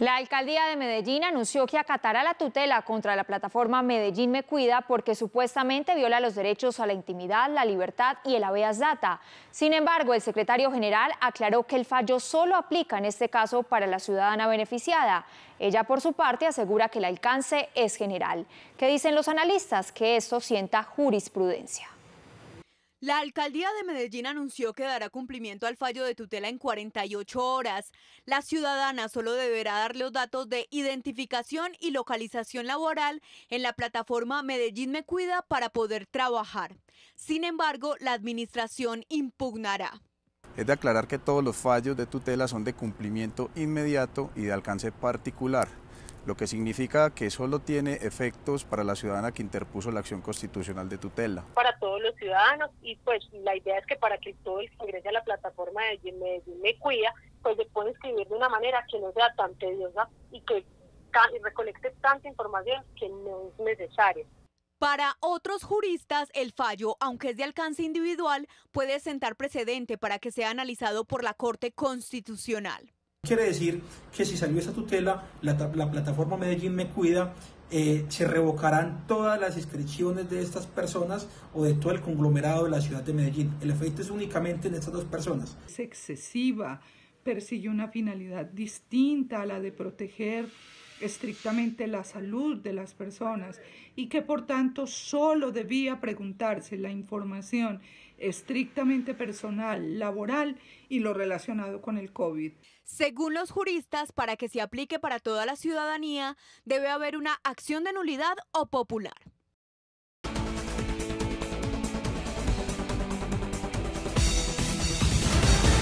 La alcaldía de Medellín anunció que acatará la tutela contra la plataforma Medellín Me Cuida porque supuestamente viola los derechos a la intimidad, la libertad y el habeas data. Sin embargo, el secretario general aclaró que el fallo solo aplica en este caso para la ciudadana beneficiada. Ella, por su parte, asegura que el alcance es general. ¿Qué dicen los analistas? Que esto sienta jurisprudencia. La alcaldía de Medellín anunció que dará cumplimiento al fallo de tutela en 48 horas. La ciudadana solo deberá dar los datos de identificación y localización laboral en la plataforma Medellín Me Cuida para poder trabajar. Sin embargo, la administración impugnará. Es de aclarar que todos los fallos de tutela son de cumplimiento inmediato y de alcance particular, lo que significa que solo tiene efectos para la ciudadana que interpuso la acción constitucional de tutela los ciudadanos y pues la idea es que para que todo el que ingrese a la plataforma de Medellín Me Cuida, pues se puede escribir de una manera que no sea tan tediosa y que recolecte tanta información que no es necesaria. Para otros juristas, el fallo, aunque es de alcance individual, puede sentar precedente para que sea analizado por la Corte Constitucional. Quiere decir que si salió esa tutela, la, plataforma Medellín Me Cuida, eh, se revocarán todas las inscripciones de estas personas o de todo el conglomerado de la ciudad de Medellín. El efecto es únicamente en estas dos personas. Es excesiva, persigue una finalidad distinta a la de proteger estrictamente la salud de las personas y que por tanto solo debía preguntarse la información estrictamente personal, laboral y lo relacionado con el COVID. Según los juristas, para que se aplique para toda la ciudadanía, debe haber una acción de nulidad o popular.